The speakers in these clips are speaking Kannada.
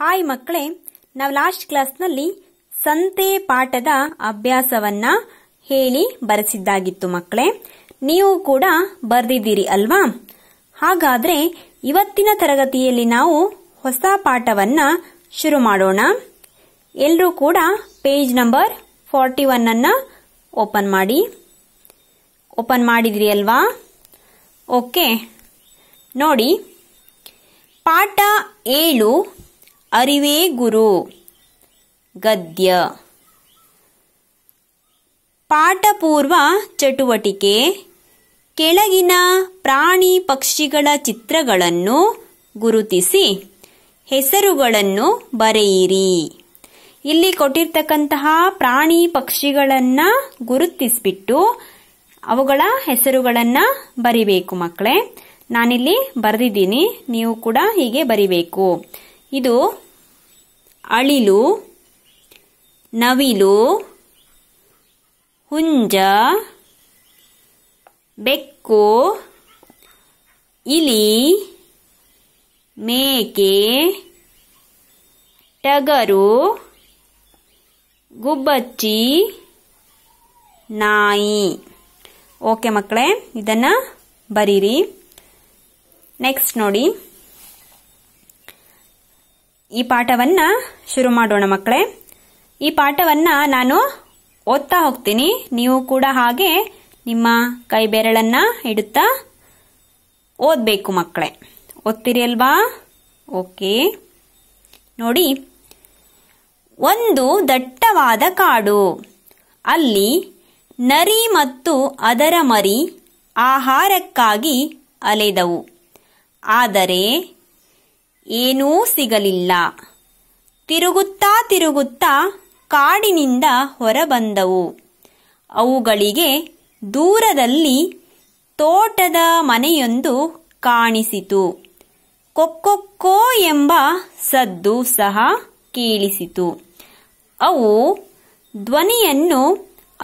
ಹಾಯ್ ಮಕ್ಕಳೇ ನಾವು ಲಾಸ್ಟ್ ಕ್ಲಾಸ್ನಲ್ಲಿ ಸಂತೆ ಪಾಠದ ಅಭ್ಯಾಸವನ್ನ ಹೇಳಿ ಬರೆಸಿದ್ದಾಗಿತ್ತು ಮಕ್ಕಳೇ ನೀವು ಕೂಡ ಬರೆದಿದ್ದೀರಿ ಅಲ್ವಾ ಹಾಗಾದ್ರೆ ಇವತ್ತಿನ ತರಗತಿಯಲ್ಲಿ ನಾವು ಹೊಸ ಪಾಠವನ್ನ ಶುರು ಮಾಡೋಣ ಎಲ್ಲರೂ ಕೂಡ ಪೇಜ್ ನಂಬರ್ ಫಾರ್ಟಿ ಒನ್ ಅನ್ನ ಓಪನ್ ಮಾಡಿ ಓಪನ್ ಮಾಡಿದ್ರಿ ಅಲ್ವಾ ಓಕೆ ನೋಡಿ ಪಾಠ ಏಳು ಅರಿವೇ ಗುರು ಗದ್ಯ ಪಾಠಪೂರ್ವ ಚಟುವಟಿಕೆ ಕೆಳಗಿನ ಪ್ರಾಣಿ ಪಕ್ಷಿಗಳ ಚಿತ್ರಗಳನ್ನು ಗುರುತಿಸಿ ಹೆಸರುಗಳನ್ನು ಬರೆಯಿರಿ ಇಲ್ಲಿ ಕೊಟ್ಟಿರ್ತಕ್ಕಂತಹ ಪ್ರಾಣಿ ಪಕ್ಷಿಗಳನ್ನ ಗುರುತಿಸ್ಬಿಟ್ಟು ಅವುಗಳ ಹೆಸರುಗಳನ್ನ ಬರಿಬೇಕು ಮಕ್ಕಳೇ ನಾನಿಲ್ಲಿ ಬರೆದಿದ್ದೀನಿ ನೀವು ಕೂಡ ಹೀಗೆ ಬರಿಬೇಕು ಇದು ಅಳಿಲು ನವಿಲು ಹುಂಜ ಬೆಕ್ಕು ಇಲಿ ಮೇಕೆ ಟಗರು ಗುಬ್ಬಚ್ಚಿ ನಾಯಿ ಓಕೆ ಮಕ್ಕಳೇ ಇದನ್ನು ಬರೀರಿ ನೆಕ್ಸ್ಟ್ ನೋಡಿ ಈ ಪಾಠವನ್ನ ಶುರು ಮಾಡೋಣ ಮಕ್ಕಳೇ ಈ ಪಾಠವನ್ನ ನಾನು ಓದ್ತಾ ಹೋಗ್ತೀನಿ ನೀವು ಕೂಡ ಹಾಗೆ ನಿಮ್ಮ ಕೈ ಬೆರಳನ್ನ ಇಡುತ್ತಾ ಓದ್ಬೇಕು ಮಕ್ಕಳೇ ಓದ್ತೀರಿ ಅಲ್ವಾ ಓಕೆ ನೋಡಿ ಒಂದು ದಟ್ಟವಾದ ಕಾಡು ಅಲ್ಲಿ ನರಿ ಮತ್ತು ಅದರ ಮರಿ ಆಹಾರಕ್ಕಾಗಿ ಅಲೆದವು ಆದರೆ ಏನೂ ಸಿಗಲಿಲ್ಲ ತಿರುಗುತ್ತಾ ತಿರುಗುತ್ತಾ ಕಾಡಿನಿಂದ ಹೊರಬಂದವು ಅವುಗಳಿಗೆ ದೂರದಲ್ಲಿ ತೋಟದ ಮನೆಯೊಂದು ಕಾಣಿಸಿತು ಕೊಕ್ಕೊಕ್ಕೋ ಎಂಬ ಸದ್ದು ಸಹ ಕೇಳಿಸಿತು ಅವು ಧ್ವನಿಯನ್ನು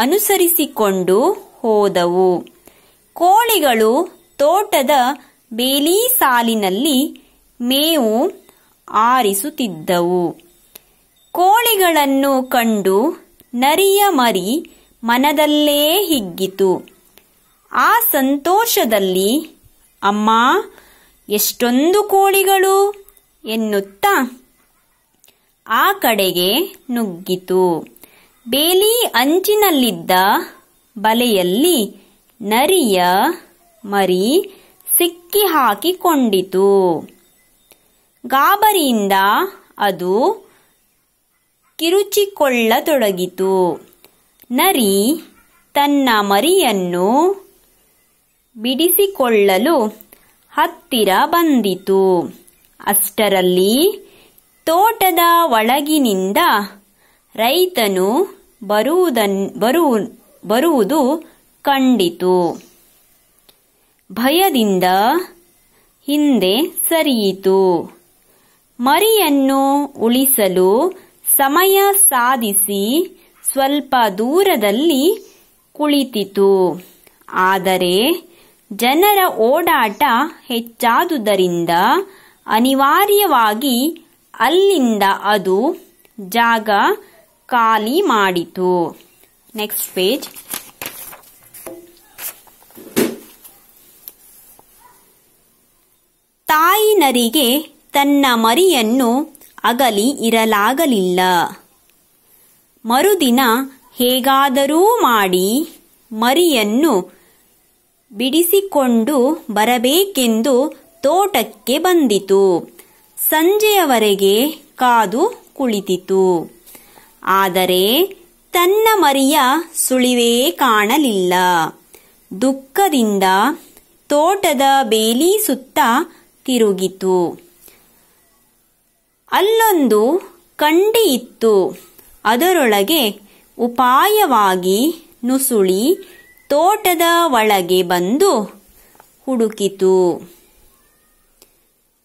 ಅನುಸರಿಸಿಕೊಂಡು ಹೋದವು ಕೋಳಿಗಳು ತೋಟದ ಬೇಲಿ ಸಾಲಿನಲ್ಲಿ ಮೇವು ಆರಿಸುತ್ತಿದ್ದವು ಕೋಳಿಗಳನ್ನು ಕಂಡು ನರಿಯ ಮರಿ ಮನದಲ್ಲೇ ಹಿಗ್ಗಿತು ಆ ಸಂತೋಷದಲ್ಲಿ ಅಮ್ಮ ಎಷ್ಟೊಂದು ಕೋಳಿಗಳು ಎನ್ನುತ್ತಾ ಆ ಕಡೆಗೆ ನುಗ್ಗಿತು ಬೇಲಿ ಅಂಚಿನಲ್ಲಿದ್ದ ಬಲೆಯಲ್ಲಿ ನರಿಯ ಮರಿ ಸಿಕ್ಕಿ ಹಾಕಿಕೊಂಡಿತು ಗಾಬರಿಯಿಂದ ಅದು ಕಿರುಚಿಕೊಳ್ಳತೊಡಗಿತು ನರಿ ತನ್ನ ಮರಿಯನ್ನು ಬಿಡಿಸಿಕೊಳ್ಳಲು ಹತ್ತಿರ ಬಂದಿತು ಅಷ್ಟರಲ್ಲಿ ತೋಟದ ಒಳಗಿನಿಂದ ರೈತನು ಬರುವುದನ್ ಬರು ಬರುವುದು ಕಂಡಿತು ಭಯದಿಂದ ಹಿಂದೆ ಸರಿಯಿತು ಮರಿಯನ್ನು ಉಳಿಸಲು ಸಮಯ ಸಾಧಿಸಿ ಸ್ವಲ್ಪ ದೂರದಲ್ಲಿ ಕುಳಿತಿತು ಆದರೆ ಜನರ ಓಡಾಟ ಹೆಚ್ಚಾದುದರಿಂದ ಅನಿವಾರ್ಯವಾಗಿ ಅಲ್ಲಿಂದ ಅದು ಜಾಗ ಖಾಲಿ ಮಾಡಿತು ನೆಕ್ಸ್ಟ್ ಪೇಜ್ ತಾಯಿನರಿಗೆ ತನ್ನ ಮರಿಯನ್ನು ಅಗಲಿ ಇರಲಾಗಲಿಲ್ಲ ಮರುದಿನ ಹೇಗಾದರೂ ಮಾಡಿ ಮರಿಯನ್ನು ಬಿಡಿಸಿಕೊಂಡು ಬರಬೇಕೆಂದು ತೋಟಕ್ಕೆ ಬಂದಿತು ಸಂಜೆಯವರೆಗೆ ಕಾದು ಕುಳಿತಿತು ಆದರೆ ತನ್ನ ಮರಿಯ ಸುಳಿವೇ ಕಾಣಲಿಲ್ಲ ದುಃಖದಿಂದ ತೋಟದ ಬೇಲಿ ಸುತ್ತ ತಿರುಗಿತು ಅಲ್ಲೊಂದು ಕಂಡಿ ಇತ್ತು ಅದರೊಳಗೆ ಉಪಾಯವಾಗಿ ನುಸುಳಿ ತೋಟದ ಒಳಗೆ ಬಂದು ಹುಡುಕಿತು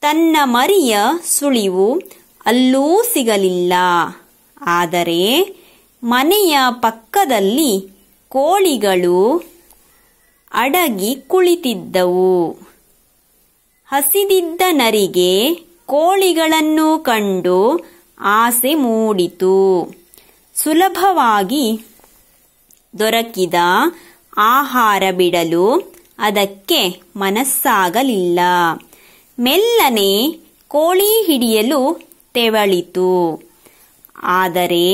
ತನ್ನ ಮರಿಯ ಸುಳಿವು ಅಲ್ಲೂ ಸಿಗಲಿಲ್ಲ ಆದರೆ ಮನೆಯ ಪಕ್ಕದಲ್ಲಿ ಕೋಳಿಗಳು ಅಡಗಿ ಕುಳಿತಿದ್ದವು ಹಸಿದಿದ್ದ ನರಿಗೆ ಕೋಳಿಗಳನ್ನು ಕಂಡು ಆಸೆ ಮೂಡಿತು ಸುಲಭವಾಗಿ ದೊರಕಿದ ಆಹಾರ ಬಿಡಲು ಅದಕ್ಕೆ ಮನಸ್ಸಾಗಲಿಲ್ಲ ಮೆಲ್ಲನೆ ಕೋಳಿ ಹಿಡಿಯಲು ತೆವಳಿತು ಆದರೆ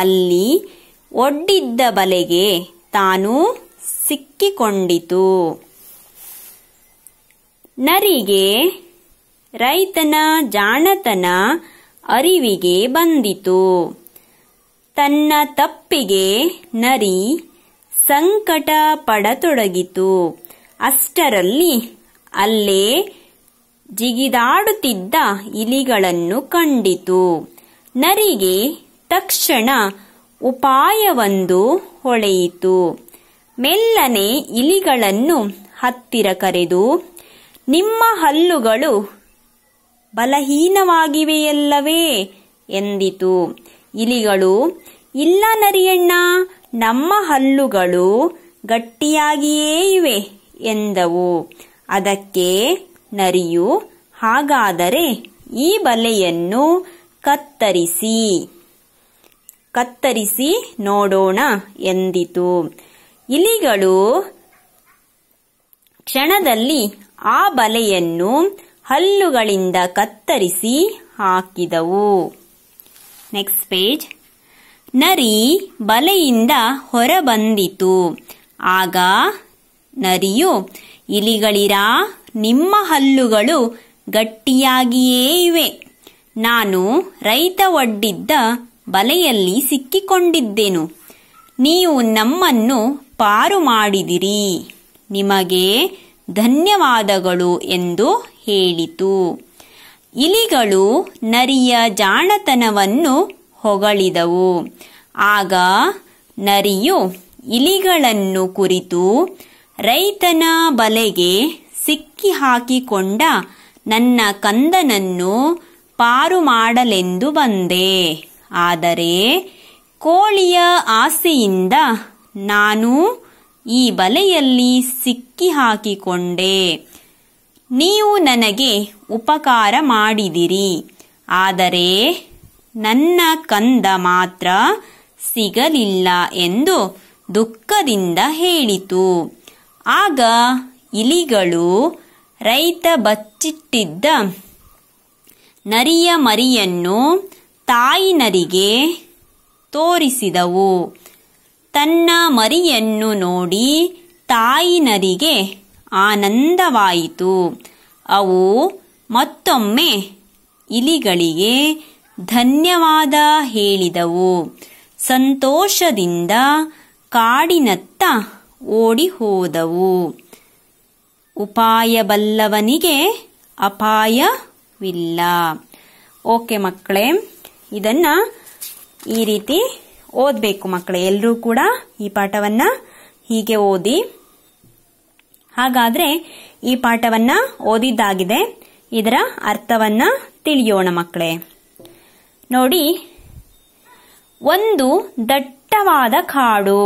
ಅಲ್ಲಿ ಒಡ್ಡಿದ್ದ ಬಲೆಗೆ ತಾನೂ ಸಿಕ್ಕಿಕೊಂಡಿತು ನರಿಗೆ ರೈತನ ಜಾಣತನ ಅರಿವಿಗೆ ಬಂದಿತು ತನ್ನ ತಪ್ಪಿಗೆ ನರಿ ಸಂಕಟ ಪಡತೊಡಗಿತು ಅಷ್ಟರಲ್ಲಿ ಅಲ್ಲೇ ಜಿಗಿದಾಡುತ್ತಿದ್ದ ಇಲಿಗಳನ್ನು ಕಂಡಿತು ನರಿಗೆ ತಕ್ಷಣ ಉಪಾಯವೊಂದು ಹೊಳೆಯಿತು ಮೆಲ್ಲನೆ ಇಲಿಗಳನ್ನು ಹತ್ತಿರ ಕರೆದು ನಿಮ್ಮ ಹಲ್ಲುಗಳು ಬಲಹೀನವಾಗಿವೆಯಲ್ಲವೇ ಎಂದಿತು ಇಲಿಗಳು ಇಲ್ಲ ನರಿಯಣ್ಣ ನಮ್ಮ ಹಲ್ಲುಗಳು ಗಟ್ಟಿಯಾಗಿಯೇ ಇವೆ ಎಂದವು ಅದಕ್ಕೆ ನರಿಯು ಹಾಗಾದರೆ ಈ ಬಲೆಯನ್ನು ಕತ್ತರಿಸಿ ಕತ್ತರಿಸಿ ನೋಡೋಣ ಎಂದಿತು ಇಲಿಗಳು ಕ್ಷಣದಲ್ಲಿ ಆ ಬಲೆಯನ್ನು ಹಲ್ಲುಗಳಿಂದ ಕತ್ತರಿಸಿ ಹಾಕಿದವು ನೆಕ್ಸ್ಟ್ ಪೇಜ್ ನರಿ ಬಲೆಯಿಂದ ಹೊರಬಂದಿತು ಆಗ ನರಿಯು ಇಲಿಗಳಿರಾ ನಿಮ್ಮ ಹಲ್ಲುಗಳು ಗಟ್ಟಿಯಾಗಿಯೇ ಇವೆ ನಾನು ರೈತ ಒಡ್ಡಿದ್ದ ಬಲೆಯಲ್ಲಿ ಸಿಕ್ಕಿಕೊಂಡಿದ್ದೆನು ನೀವು ನಮ್ಮನ್ನು ಪಾರು ಮಾಡಿದಿರಿ ನಿಮಗೆ ಧನ್ಯವಾದಗಳು ಎಂದು ಹೇಳಿತು ಇಲಿಗಳು ನರಿಯ ಜಾಣತನವನ್ನು ಹೊಗಳಿದವು ಆಗ ನರಿಯು ಇಲಿಗಳನ್ನು ಕುರಿತು ರೈತನ ಬಲೆಗೆ ಸಿಕ್ಕಿ ಹಾಕಿಕೊಂಡ ನನ್ನ ಕಂದನನ್ನು ಪಾರು ಮಾಡಲೆಂದು ಬಂದೆ ಆದರೆ ಕೋಳಿಯ ಆಸೆಯಿಂದ ನಾನು ಈ ಬಲೆಯಲ್ಲಿ ಸಿಕ್ಕಿ ಹಾಕಿಕೊಂಡೆ ನೀವು ನನಗೆ ಉಪಕಾರ ಮಾಡಿದಿರಿ ಆದರೆ ನನ್ನ ಕಂದ ಮಾತ್ರ ಸಿಗಲಿಲ್ಲ ಎಂದು ದುಃಖದಿಂದ ಹೇಳಿತು ಆಗ ಇಲಿಗಳು ರೈತ ಬಚ್ಚಿಟ್ಟಿದ್ದ ನರಿಯ ಮರಿಯನ್ನು ತಾಯಿ ತೋರಿಸಿದವು ತನ್ನ ಮರಿಯನ್ನು ನೋಡಿ ತಾಯಿನರಿಗೆ ಆನಂದವಾಯಿತು ಅವು ಮತ್ತೊಮ್ಮೆ ಇಲಿಗಳಿಗೆ ಧನ್ಯವಾದ ಹೇಳಿದವು ಸಂತೋಷದಿಂದ ಕಾಡಿನತ್ತ ಓಡಿ ಹೋದವು ಉಪಾಯಬಲ್ಲವನಿಗೆ ಅಪಾಯವಿಲ್ಲ ಓಕೆ ಮಕ್ಕಳೇ ಇದನ್ನು ಈ ರೀತಿ ಓದಬೇಕು ಮಕ್ಕಳೇ ಎಲ್ಲರೂ ಕೂಡ ಈ ಪಾಠವನ್ನ ಹೀಗೆ ಓದಿ ಹಾಗಾದ್ರೆ ಈ ಪಾಠವನ್ನ ಓದಿದ್ದಾಗಿದೆ ಇದರ ಅರ್ಥವನ್ನ ತಿಳಿಯೋಣ ಮಕ್ಕಳೇ ನೋಡಿ ಒಂದು ದಟ್ಟವಾದ ಕಾಡು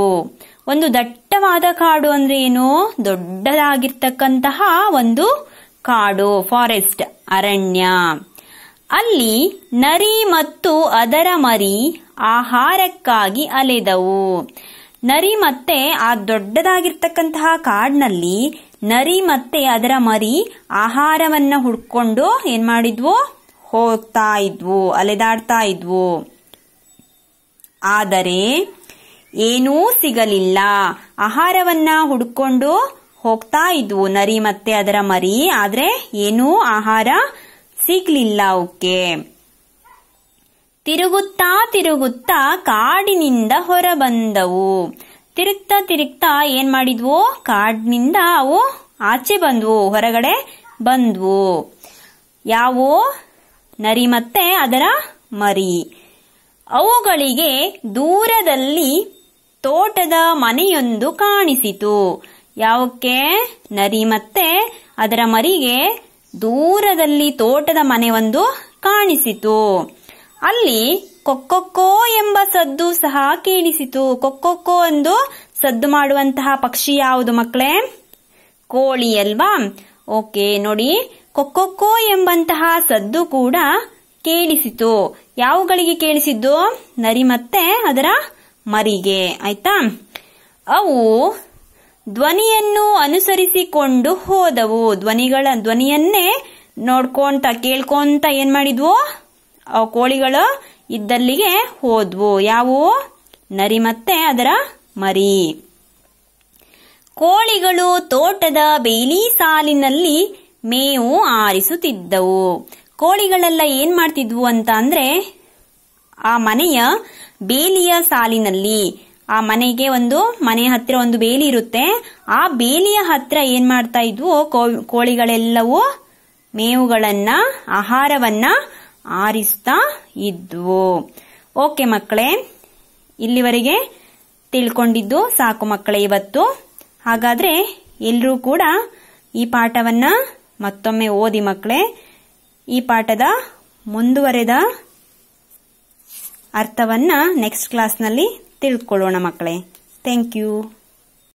ಒಂದು ದಟ್ಟವಾದ ಕಾಡು ಅಂದ್ರೆ ಏನು ದೊಡ್ಡದಾಗಿರ್ತಕ್ಕಂತಹ ಒಂದು ಕಾಡು ಫಾರೆಸ್ಟ್ ಅರಣ್ಯ ಅಲ್ಲಿ ನರಿ ಮತ್ತು ಅದರ ಮರಿ ಆಹಾರಕ್ಕಾಗಿ ಅಲೆದವು ನರಿ ಮತ್ತೆ ಆ ದೊಡ್ಡದಾಗಿರ್ತಕ್ಕಂತಹ ಕಾಡ್ನಲ್ಲಿ ನರಿ ಮತ್ತೆ ಅದರ ಮರಿ ಆಹಾರವನ್ನ ಹುಡ್ಕೊಂಡು ಏನ್ ಮಾಡಿದ್ವು ಹೋಗ್ತಾ ಇದ್ವು ಅಲೆದಾಡ್ತಾ ಇದ್ವು ಆದರೆ ಏನೂ ಸಿಗಲಿಲ್ಲ ಆಹಾರವನ್ನ ಹುಡ್ಕೊಂಡು ಹೋಗ್ತಾ ಇದ್ವು ನರಿ ಮತ್ತೆ ಅದರ ಮರಿ ಆದ್ರೆ ಏನೂ ಆಹಾರ ಸಿಗ್ಲಿಲ್ಲ ಅವಕ್ಕೆ ತಿರುಗುತ್ತಾ ತಿರುಗುತ್ತಾ ಕಾಡಿನಿಂದ ಬಂದವು ತಿರುಗ್ತಾ ತಿರುಗ್ತಾ ಏನ್ ಮಾಡಿದ್ವು ಕಾಡಿನಿಂದ ಅವು ಆಚೆ ಬಂದ್ವು ಹೊರಗಡೆ ಬಂದ್ವು ಯಾವೋ ನರಿ ಮತ್ತೆ ಅದರ ಮರಿ ಅವುಗಳಿಗೆ ದೂರದಲ್ಲಿ ತೋಟದ ಮನೆಯೊಂದು ಕಾಣಿಸಿತು ಯಾವಕ್ಕೆ ನರಿ ಮತ್ತೆ ಅದರ ಮರಿಗೆ ದೂರದಲ್ಲಿ ತೋಟದ ಒಂದು ಕಾಣಿಸಿತು ಅಲ್ಲಿ ಕೊಕ್ಕೊಕ್ಕೋ ಎಂಬ ಸದ್ದು ಸಹ ಕೇಳಿಸಿತು ಕೊಕ್ಕೊಕ್ಕೋ ಎಂದು ಸದ್ದು ಮಾಡುವಂತಹ ಪಕ್ಷಿ ಯಾವುದು ಮಕ್ಕಳೇ ಕೋಳಿ ಅಲ್ವಾ ಓಕೆ ನೋಡಿ ಕೊಕ್ಕೊಕ್ಕೋ ಎಂಬಂತಹ ಸದ್ದು ಕೂಡ ಕೇಳಿಸಿತು ಯಾವುಗಳಿಗೆ ಕೇಳಿಸಿದ್ದು ನರಿ ಮತ್ತೆ ಅದರ ಮರಿಗೆ ಆಯ್ತಾ ಅವು ಧ್ವನಿಯನ್ನು ಅನುಸರಿಸಿಕೊಂಡು ಹೋದವು ಧ್ವನಿಗಳ ಧ್ವನಿಯನ್ನೇ ನೋಡ್ಕೊಂತ ಕೇಳ್ಕೊಂತ ಏನ್ ಮಾಡಿದ್ವು ಆ ಕೋಳಿಗಳು ಇದ್ದಲ್ಲಿಗೆ ಹೋದ್ವು ಯಾವುವು ನರಿ ಮತ್ತೆ ಅದರ ಮರಿ ಕೋಳಿಗಳು ತೋಟದ ಬೇಲಿ ಸಾಲಿನಲ್ಲಿ ಮೇವು ಆರಿಸುತ್ತಿದ್ದವು ಕೋಳಿಗಳೆಲ್ಲ ಏನ್ ಮಾಡ್ತಿದ್ವು ಅಂತ ಅಂದ್ರೆ ಆ ಮನೆಯ ಬೇಲಿಯ ಸಾಲಿನಲ್ಲಿ ಆ ಮನೆಗೆ ಒಂದು ಮನೆ ಹತ್ತಿರ ಒಂದು ಬೇಲಿ ಇರುತ್ತೆ ಆ ಬೇಲಿಯ ಹತ್ರ ಏನ್ ಮಾಡ್ತಾ ಇದ್ವು ಕೋಳಿಗಳೆಲ್ಲವೂ ಮೇವುಗಳನ್ನ ಆಹಾರವನ್ನ ಆರಿಸ್ತಾ ಇದ್ವು ಓಕೆ ಮಕ್ಕಳೇ ಇಲ್ಲಿವರೆಗೆ ತಿಳ್ಕೊಂಡಿದ್ದು ಸಾಕು ಮಕ್ಕಳೇ ಇವತ್ತು ಹಾಗಾದ್ರೆ ಎಲ್ಲರೂ ಕೂಡ ಈ ಪಾಠವನ್ನ ಮತ್ತೊಮ್ಮೆ ಓದಿ ಮಕ್ಕಳೇ ಈ ಪಾಠದ ಮುಂದುವರೆದ ಅರ್ಥವನ್ನ ನೆಕ್ಸ್ಟ್ ಕ್ಲಾಸ್ನಲ್ಲಿ ತಿಳ್ಕೊಳ್ಳೋಣ ಮಕ್ಕಳೇ ಥ್ಯಾಂಕ್ ಯು